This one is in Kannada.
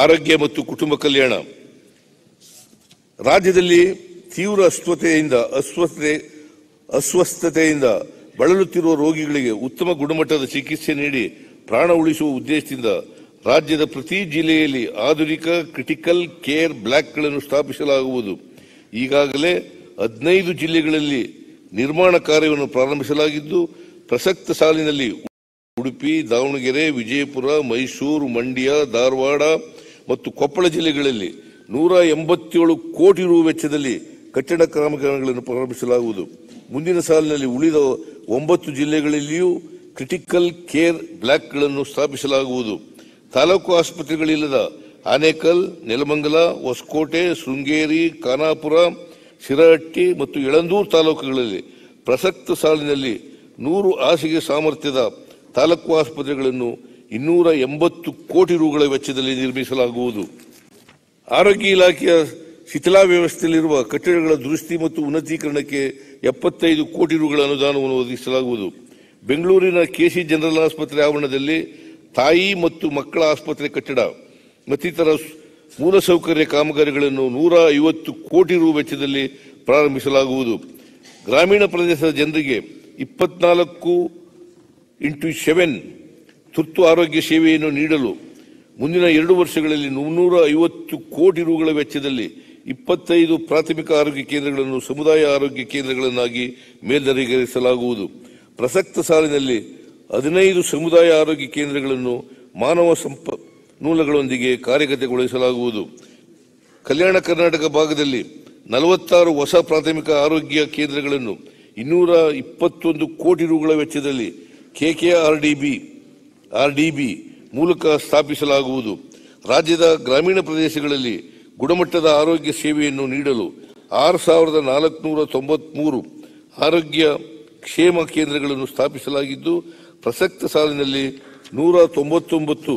ಆರೋಗ್ಯ ಮತ್ತು ಕುಟುಂಬ ಕಲ್ಯಾಣ ರಾಜ್ಯದಲ್ಲಿ ತೀವ್ರ ಅಸ್ವತೆಯಿಂದ ಅಸ್ವಸ್ಥತೆ ಅಸ್ವಸ್ಥತೆಯಿಂದ ಬಳಲುತ್ತಿರುವ ರೋಗಿಗಳಿಗೆ ಉತ್ತಮ ಗುಣಮಟ್ಟದ ಚಿಕಿತ್ಸೆ ನೀಡಿ ಪ್ರಾಣ ಉಳಿಸುವ ಉದ್ದೇಶದಿಂದ ರಾಜ್ಯದ ಪ್ರತಿ ಜಿಲ್ಲೆಯಲ್ಲಿ ಆಧುನಿಕ ಕ್ರಿಟಿಕಲ್ ಕೇರ್ ಬ್ಲಾಕ್ಗಳನ್ನು ಸ್ಥಾಪಿಸಲಾಗುವುದು ಈಗಾಗಲೇ ಹದಿನೈದು ಜಿಲ್ಲೆಗಳಲ್ಲಿ ನಿರ್ಮಾಣ ಕಾರ್ಯವನ್ನು ಪ್ರಾರಂಭಿಸಲಾಗಿದ್ದು ಪ್ರಸಕ್ತ ಸಾಲಿನಲ್ಲಿ ಉಡುಪಿ ದಾವಣಗೆರೆ ವಿಜಯಪುರ ಮೈಸೂರು ಮಂಡ್ಯ ಧಾರವಾಡ ಮತ್ತು ಕೊಪ್ಪಳ ಜಿಲ್ಲೆಗಳಲ್ಲಿ ನೂರ ಎಂಬತ್ತೇಳು ಕೋಟಿ ರು ವೆಚ್ಚದಲ್ಲಿ ಕಟ್ಟಡ ಕಾಮಗಾರಿಗಳನ್ನು ಪ್ರಾರಂಭಿಸಲಾಗುವುದು ಮುಂದಿನ ಸಾಲಿನಲ್ಲಿ ಉಳಿದ ಒಂಬತ್ತು ಜಿಲ್ಲೆಗಳಲ್ಲಿಯೂ ಕ್ರಿಟಿಕಲ್ ಕೇರ್ ಬ್ಲಾಕ್ಗಳನ್ನು ಸ್ಥಾಪಿಸಲಾಗುವುದು ತಾಲೂಕು ಆಸ್ಪತ್ರೆಗಳಿಲ್ಲದ ಆನೇಕಲ್ ನೆಲಮಂಗಲ ಹೊಸಕೋಟೆ ಶೃಂಗೇರಿ ಖಾನಾಪುರ ಶಿರಹಟ್ಟಿ ಮತ್ತು ಯಳಂದೂರು ತಾಲೂಕುಗಳಲ್ಲಿ ಪ್ರಸಕ್ತ ಸಾಲಿನಲ್ಲಿ ನೂರು ಹಾಸಿಗೆ ಸಾಮರ್ಥ್ಯದ ತಾಲೂಕು ಆಸ್ಪತ್ರೆಗಳನ್ನು ಇನ್ನೂರ ಎಂಬತ್ತು ಕೋಟಿ ರುಗಳ ವೆಚ್ಚದಲ್ಲಿ ನಿರ್ಮಿಸಲಾಗುವುದು ಆರೋಗ್ಯ ಇಲಾಖೆಯ ಶಿಥಿಲಾ ವ್ಯವಸ್ಥೆಯಲ್ಲಿರುವ ಕಟ್ಟಡಗಳ ದುರಸ್ತಿ ಮತ್ತು ಉನ್ನತೀಕರಣಕ್ಕೆ ಎಪ್ಪತ್ತೈದು ಕೋಟಿ ರುಗಳ ಅನುದಾನವನ್ನು ಒದಗಿಸಲಾಗುವುದು ಬೆಂಗಳೂರಿನ ಕೆಸಿ ಜನರಲ್ ಆಸ್ಪತ್ರೆ ಆವರಣದಲ್ಲಿ ತಾಯಿ ಮತ್ತು ಮಕ್ಕಳ ಆಸ್ಪತ್ರೆ ಕಟ್ಟಡ ಮತ್ತಿತರ ಮೂಲಸೌಕರ್ಯ ಕಾಮಗಾರಿಗಳನ್ನು ನೂರ ಐವತ್ತು ಕೋಟಿ ರು ವೆಚ್ಚದಲ್ಲಿ ಪ್ರಾರಂಭಿಸಲಾಗುವುದು ಗ್ರಾಮೀಣ ಪ್ರದೇಶದ ಜನರಿಗೆ ಇಪ್ಪತ್ನಾಲ್ಕು ಇಂಟು ಸೆವೆನ್ ತುರ್ತು ಆರೋಗ್ಯ ಸೇವೆಯನ್ನು ನೀಡಲು ಮುಂದಿನ ಎರಡು ವರ್ಷಗಳಲ್ಲಿ ಮುನ್ನೂರ ಐವತ್ತು ಕೋಟಿ ರುಗಳ ವೆಚ್ಚದಲ್ಲಿ ಇಪ್ಪತ್ತೈದು ಪ್ರಾಥಮಿಕ ಆರೋಗ್ಯ ಕೇಂದ್ರಗಳನ್ನು ಸಮುದಾಯ ಆರೋಗ್ಯ ಕೇಂದ್ರಗಳನ್ನಾಗಿ ಮೇಲ್ದರಿಗೇರಿಸಲಾಗುವುದು ಪ್ರಸಕ್ತ ಸಾಲಿನಲ್ಲಿ ಹದಿನೈದು ಸಮುದಾಯ ಆರೋಗ್ಯ ಕೇಂದ್ರಗಳನ್ನು ಮಾನವ ಸಂಪನ್ಮೂಲಗಳೊಂದಿಗೆ ಕಾರ್ಯಗತಗೊಳಿಸಲಾಗುವುದು ಕಲ್ಯಾಣ ಕರ್ನಾಟಕ ಭಾಗದಲ್ಲಿ ನಲವತ್ತಾರು ಹೊಸ ಪ್ರಾಥಮಿಕ ಆರೋಗ್ಯ ಕೇಂದ್ರಗಳನ್ನು ಇನ್ನೂರ ಇಪ್ಪತ್ತೊಂದು ಕೋಟಿ ರುಗಳ ವೆಚ್ಚದಲ್ಲಿ ಕೆಕೆಆರ್ಡಿಬಿ ಆರ್ಡಿಬಿ ಮೂಲಕ ಸ್ಥಾಪಿಸಲಾಗುವುದು ರಾಜ್ಯದ ಗ್ರಾಮೀಣ ಪ್ರದೇಶಗಳಲ್ಲಿ ಗುಣಮಟ್ಟದ ಆರೋಗ್ಯ ಸೇವೆಯನ್ನು ನೀಡಲು ಆರು ಸಾವಿರದ ನಾಲ್ಕುನೂರ ತೊಂಬತ್ಮೂರು ಆರೋಗ್ಯ ಕ್ಷೇಮ ಕೇಂದ್ರಗಳನ್ನು ಸ್ಥಾಪಿಸಲಾಗಿದ್ದು ಪ್ರಸಕ್ತ ಸಾಲಿನಲ್ಲಿ ನೂರ ತೊಂಬತ್ತೊಂಬತ್ತು